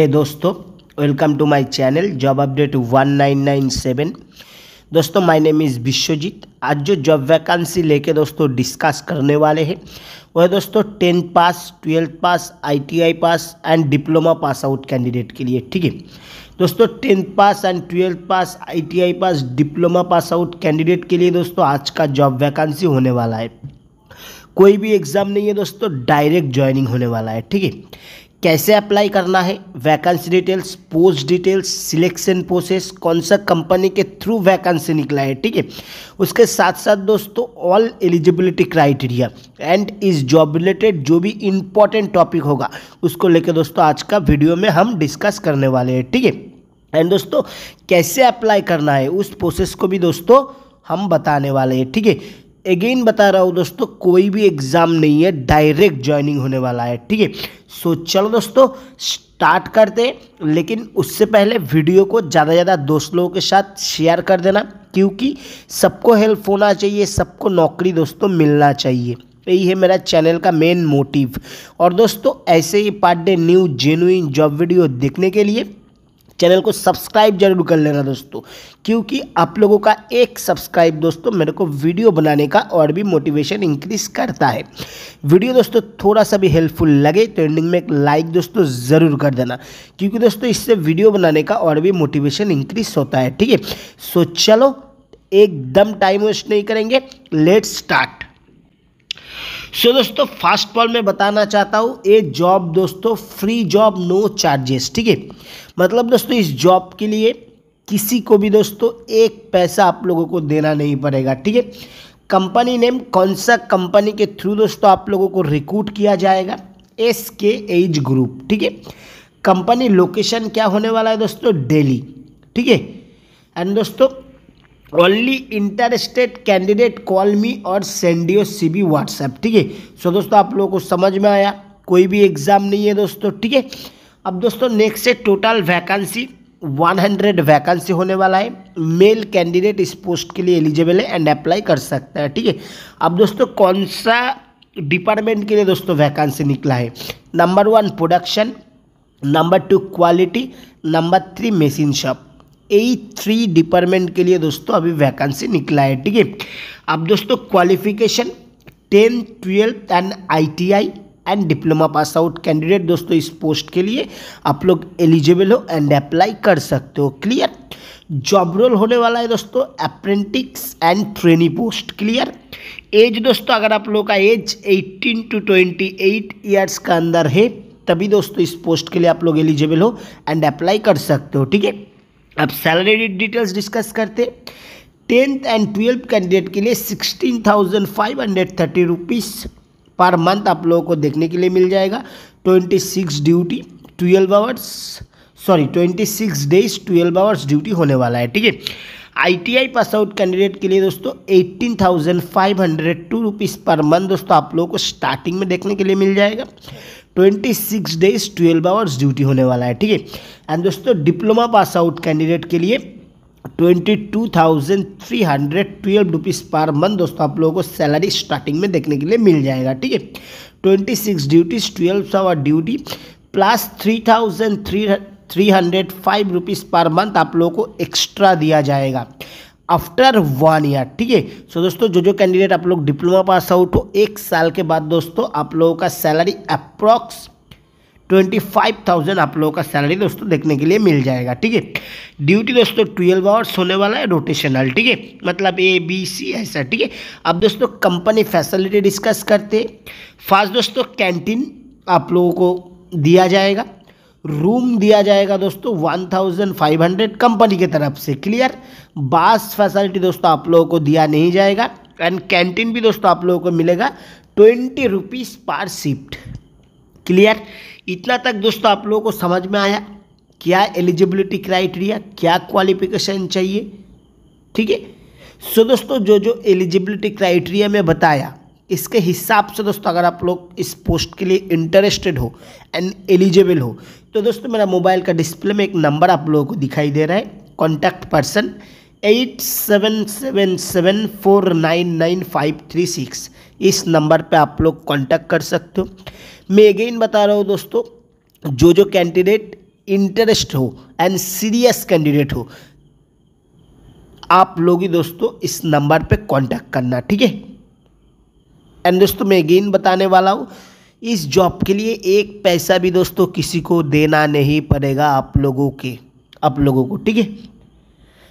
हे दोस्तों welcome to my channel job update 1997 दोस्तों my name is Vishwajeet आज जो जॉब वैकेंसी लेके दोस्तों डिस्कस करने वाले हैं वह दोस्तों tenth pass twelfth pass ITI pass and diploma pass out candidate के लिए ठीक है दोस्तों tenth pass and twelfth pass I pass diploma pass out candidate के लिए दोस्तों आज का जॉब वैकेंसी होने वाला है कोई भी एग्ज़ाम नहीं है दोस्तों डायरेक्ट ज्वाइनिंग होने वाला है ठीक है कैसे अप्लाई करना है vacancy details post details selection process कौन सा कंपनी के थ्रू वैकेंसी निकला है ठीक है उसके साथ साथ दोस्तों ऑल एलिजिबिलिटी क्राइटेरिया एंड इस जॉब रिलेटेड जो भी इंपॉर्टेंट टॉपिक होगा उसको लेकर दोस्तों आज का वीडियो में हम डिस्कस करने वाले हैं ठीक है एंड दोस्तों कैसे अप्लाई करना है उस प्रोसेस को भी दोस्तों हम बताने वाले हैं ठीक है अगेन बता रहा हूँ दोस्तों कोई भी एग्ज़ाम नहीं है डायरेक्ट ज्वाइनिंग होने वाला है ठीक है सो चलो दोस्तों स्टार्ट करते लेकिन उससे पहले वीडियो को ज़्यादा से ज़्यादा दोस्त लोगों के साथ शेयर कर देना क्योंकि सबको हेल्प होना चाहिए सबको नौकरी दोस्तों मिलना चाहिए यही है मेरा चैनल का मेन मोटिव और दोस्तों ऐसे ही part day new genuine job video देखने के लिए चैनल को सब्सक्राइब जरूर कर लेना दोस्तों क्योंकि आप लोगों का एक सब्सक्राइब दोस्तों मेरे को वीडियो बनाने का और भी मोटिवेशन इंक्रीज करता है वीडियो दोस्तों थोड़ा सा भी हेल्पफुल लगे तो एंडिंग में एक लाइक दोस्तों ज़रूर कर देना क्योंकि दोस्तों इससे वीडियो बनाने का और भी मोटिवेशन इंक्रीज होता है ठीक है सो चलो एकदम टाइम वेस्ट नहीं करेंगे लेट स्टार्ट सो दोस्तों फर्स्ट ऑल मैं बताना चाहता हूँ ये जॉब दोस्तों फ्री जॉब नो चार्जेस ठीक है मतलब दोस्तों इस जॉब के लिए किसी को भी दोस्तों एक पैसा आप लोगों को देना नहीं पड़ेगा ठीक है कंपनी नेम कौन सा कंपनी के थ्रू दोस्तों आप लोगों को रिक्रूट किया जाएगा एस के एज ग्रुप ठीक है कंपनी लोकेशन क्या होने वाला है दोस्तों डेली ठीक है एंड दोस्तों only interested candidate call me और send your C V WhatsApp ठीक है सो दोस्तों आप लोगों को समझ में आया कोई भी एग्ज़ाम नहीं है दोस्तों ठीक है अब दोस्तों नेक्स्ट से टोटल वैकेंसी 100 वैकेंसी होने वाला है मेल कैंडिडेट इस पोस्ट के लिए एलिजिबल है एंड अप्लाई कर सकता है ठीक है अब दोस्तों कौन सा डिपार्टमेंट के लिए दोस्तों वैकेंसी निकला है number one production number two quality number three machine shop A three department के लिए दोस्तों अभी वैकेंसी निकला है ठीक है अब दोस्तों qualification ten twelfth and ITI and diploma pass out candidate दोस्तों इस पोस्ट के लिए आप लोग एलिजिबल हो एंड अप्लाई कर सकते हो क्लियर जॉब रोल होने वाला है दोस्तों apprentice and trainee post clear age दोस्तों अगर आप लोगों का एज 18 टू 28 ईयर्स का अंदर है तभी दोस्तों इस पोस्ट के लिए आप लोग एलिजिबल हो एंड अप्लाई कर सकते हो ठीक है अब सैलरी डिटेल्स डिस्कस करते टेंथ एंड ट्वेल्थ कैंडिडेट के लिए sixteen thousand five hundred thirty rupees per month आप लोगों को देखने के लिए मिल जाएगा twenty six duty twelve hours sorry twenty six days twelve hours duty होने वाला है ठीक है आईटीआई पास आउट कैंडिडेट के लिए दोस्तों eighteen thousand five hundred two rupees per month दोस्तों आप लोगों को स्टार्टिंग में देखने के लिए मिल जाएगा twenty six days twelve hours duty होने वाला है ठीक है एंड दोस्तों डिप्लोमा पास आउट कैंडिडेट के लिए twenty two thousand three hundred twelve rupees per month दोस्तों आप लोगों को सैलरी स्टार्टिंग में देखने के लिए मिल जाएगा ठीक है twenty six duties twelve hour duty plus three thousand three three hundred five rupees per month आप लोगों को एक्स्ट्रा दिया जाएगा आफ्टर वन ईयर ठीक है सो दोस्तों जो जो कैंडिडेट आप लोग डिप्लोमा पास आउट हो एक साल के बाद दोस्तों आप लोगों का salary approx twenty five thousand आप लोगों का सैलरी दोस्तों देखने के लिए मिल जाएगा ठीक है ड्यूटी दोस्तों ट्वेल्व आवर्स होने वाला है रोटेशनल ठीक है मतलब ए बी सी ऐसा ठीक है अब दोस्तों कंपनी फैसिलिटी डिस्कस करते फास्ट दोस्तों कैंटीन आप लोगों को दिया जाएगा रूम दिया जाएगा दोस्तों 1500 कंपनी की तरफ से क्लियर बास फैसिलिटी दोस्तों आप लोगों को दिया नहीं जाएगा एंड कैंटीन भी दोस्तों आप लोगों को मिलेगा twenty rupees per shift clear इतना तक दोस्तों आप लोगों को समझ में आया क्या एलिजिबिलिटी क्राइटेरिया क्या क्वालिफिकेशन चाहिए ठीक है सो दोस्तों जो जो एलिजिबिलिटी क्राइटेरिया में बताया इसके हिसाब से दोस्तों अगर आप लोग इस पोस्ट के लिए इंटरेस्टेड हो एंड एलिजिबल हो तो दोस्तों मेरा मोबाइल का डिस्प्ले में एक नंबर आप लोगों को दिखाई दे रहा है contact person eight seven seven seven four nine nine five three six इस नंबर पे आप लोग कांटेक्ट कर सकते हो मैं अगेन बता रहा हूँ दोस्तों जो जो कैंडिडेट इंटरेस्ट हो एंड सीरियस कैंडिडेट हो आप लोग ही दोस्तों इस नंबर पे कांटेक्ट करना ठीक है दोस्तों में गेन बताने वाला हूँ इस जॉब के लिए एक पैसा भी दोस्तों किसी को देना नहीं पड़ेगा आप लोगों के आप लोगों को ठीक है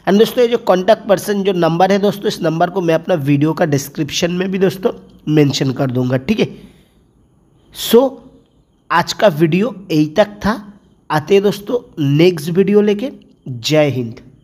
एंड दोस्तों ये जो कॉन्टैक्ट पर्सन जो नंबर है दोस्तों इस नंबर को मैं अपना वीडियो का डिस्क्रिप्शन में भी दोस्तों मेंशन कर दूंगा ठीक है सो आज का वीडियो यही तक था आते दोस्तों नेक्स्ट वीडियो लेके जय हिंद